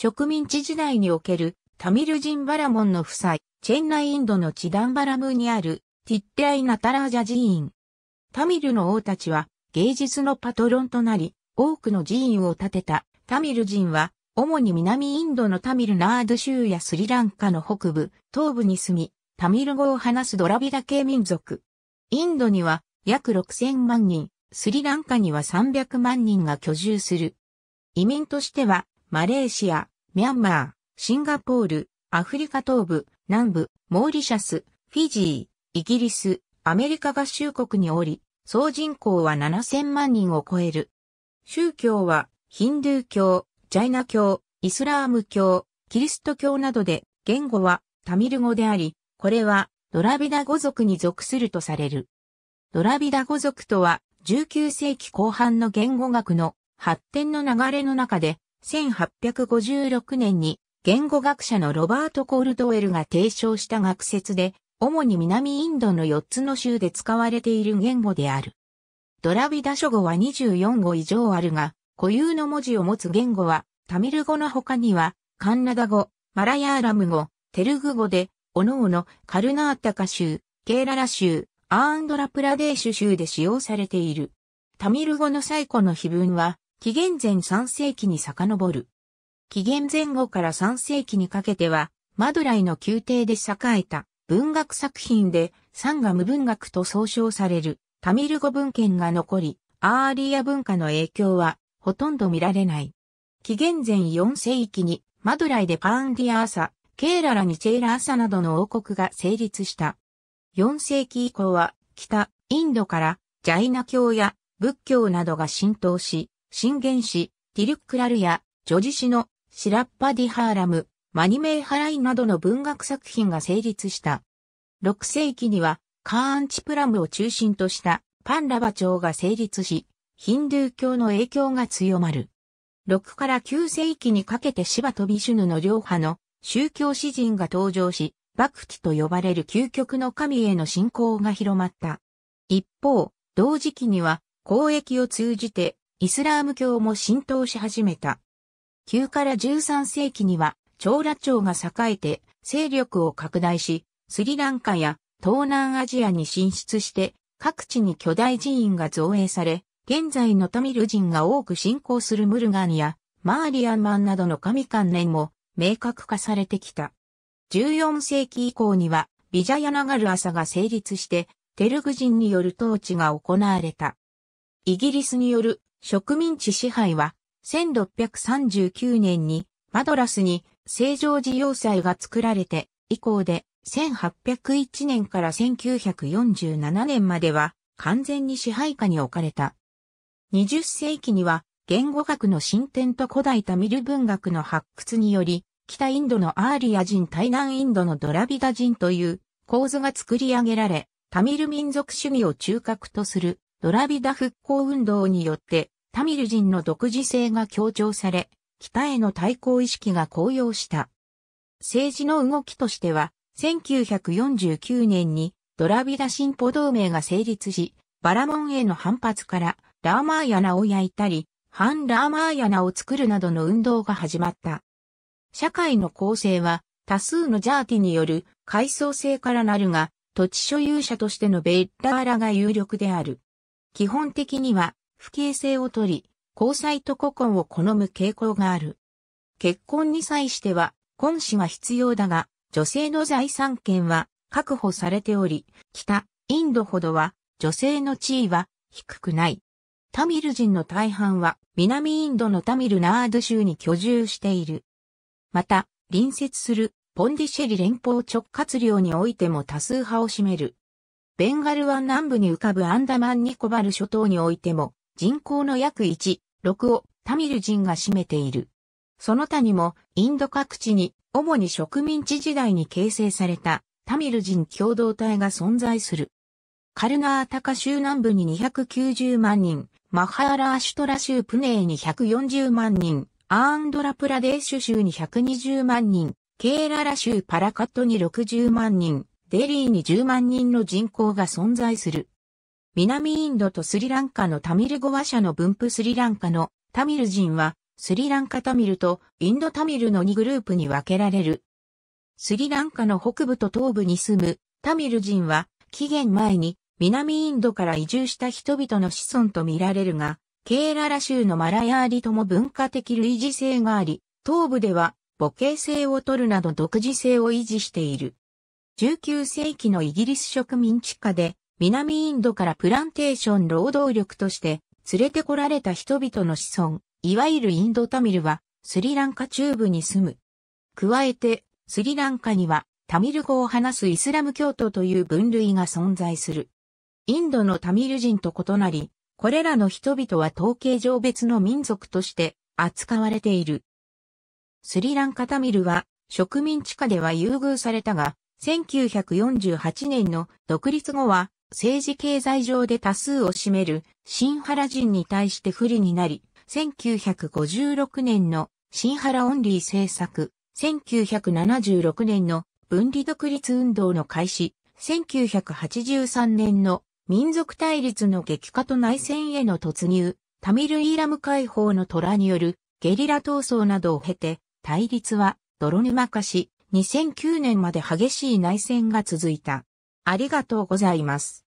植民地時代におけるタミル人バラモンの夫妻、チェンナイインドのチダンバラムにあるティッテアイナタラージャ寺院。タミルの王たちは芸術のパトロンとなり、多くの寺院を建てたタミル人は、主に南インドのタミルナード州やスリランカの北部、東部に住み、タミル語を話すドラビダ系民族。インドには約6000万人、スリランカには300万人が居住する。移民としては、マレーシア、ミャンマー、シンガポール、アフリカ東部、南部、モーリシャス、フィジー、イギリス、アメリカ合衆国におり、総人口は7000万人を超える。宗教は、ヒンドゥー教、ジャイナ教、イスラーム教、キリスト教などで、言語はタミル語であり、これはドラビダ語族に属するとされる。ドラビダ語族とは19世紀後半の言語学の発展の流れの中で1856年に言語学者のロバート・コールドウェルが提唱した学説で、主に南インドの4つの州で使われている言語である。ドラビダ諸語は24語以上あるが、固有の文字を持つ言語は、タミル語の他には、カンナダ語、マラヤーラム語、テルグ語で、おのおの、カルナータカ州、ケーララ州、アーンドラプラデーシュ州で使用されている。タミル語の最古の碑文は、紀元前3世紀に遡る。紀元前後から3世紀にかけては、マドライの宮廷で栄えた文学作品で、サンガム文学と総称されるタミル語文献が残り、アーリア文化の影響はほとんど見られない。紀元前4世紀にマドライでパーンディアーサ、ケーララニチェーラーサなどの王国が成立した。4世紀以降は北インドからジャイナ教や仏教などが浸透し、震玄氏、ティルックラルや、ジョジ氏の、シラッパディハーラム、マニメイハラインなどの文学作品が成立した。6世紀には、カーンチプラムを中心としたパンラバ朝が成立し、ヒンドゥー教の影響が強まる。6から9世紀にかけてシバとビシュヌの両派の宗教詩人が登場し、バクティと呼ばれる究極の神への信仰が広まった。一方、同時期には交易を通じてイスラーム教も浸透し始めた。9から13世紀には、長羅朝が栄えて、勢力を拡大し、スリランカや東南アジアに進出して、各地に巨大寺院が造営され、現在のタミル人が多く信仰するムルガンや、マーリアンマンなどの神関連も明確化されてきた。14世紀以降には、ビジャヤナガルアサが成立して、テルグ人による統治が行われた。イギリスによる植民地支配は、1639年にマドラスに正常寺要塞が作られて、以降で1801年から1947年までは完全に支配下に置かれた。20世紀には言語学の進展と古代タミル文学の発掘により、北インドのアーリア人対南インドのドラビダ人という構図が作り上げられ、タミル民族主義を中核とするドラビダ復興運動によって、タミル人の独自性が強調され、北への対抗意識が高揚した。政治の動きとしては、1949年にドラビダ進歩同盟が成立し、バラモンへの反発から、ラーマーヤナを焼いたり、反ラーマーヤナを作るなどの運動が始まった。社会の構成は、多数のジャーティによる階層制からなるが、土地所有者としてのベッラーラが有力である。基本的には不形性をとり、交際と古婚を好む傾向がある。結婚に際しては、婚子は必要だが、女性の財産権は確保されており、北、インドほどは女性の地位は低くない。タミル人の大半は南インドのタミルナード州に居住している。また、隣接するポンディシェリ連邦直轄領においても多数派を占めるベンガル湾南部に浮かぶアンダマンニコバル諸島においても、人口の約1、6をタミル人が占めている。その他にも、インド各地に、主に植民地時代に形成された、タミル人共同体が存在する。カルナータカ州南部に290万人、マハラーシュトラ州プネーに140万人、アーンドラプラデーシュ州に120万人、ケーララ州パラカットに60万人、デリーに10万人の人口が存在する。南インドとスリランカのタミル語話者の分布スリランカのタミル人はスリランカタミルとインドタミルの2グループに分けられる。スリランカの北部と東部に住むタミル人は紀元前に南インドから移住した人々の子孫と見られるが、ケーララ州のマラヤーリとも文化的類似性があり、東部では母系性を取るなど独自性を維持している。19世紀のイギリス植民地下で、南インドからプランテーション労働力として連れてこられた人々の子孫、いわゆるインドタミルはスリランカ中部に住む。加えて、スリランカにはタミル語を話すイスラム教徒という分類が存在する。インドのタミル人と異なり、これらの人々は統計上別の民族として扱われている。スリランカタミルは植民地下では優遇されたが、1948年の独立後は政治経済上で多数を占める新原人に対して不利になり、1956年の新原オンリー政策、1976年の分離独立運動の開始、1983年の民族対立の激化と内戦への突入、タミル・イーラム解放の虎によるゲリラ闘争などを経て、対立は泥沼化し、2009年まで激しい内戦が続いた。ありがとうございます。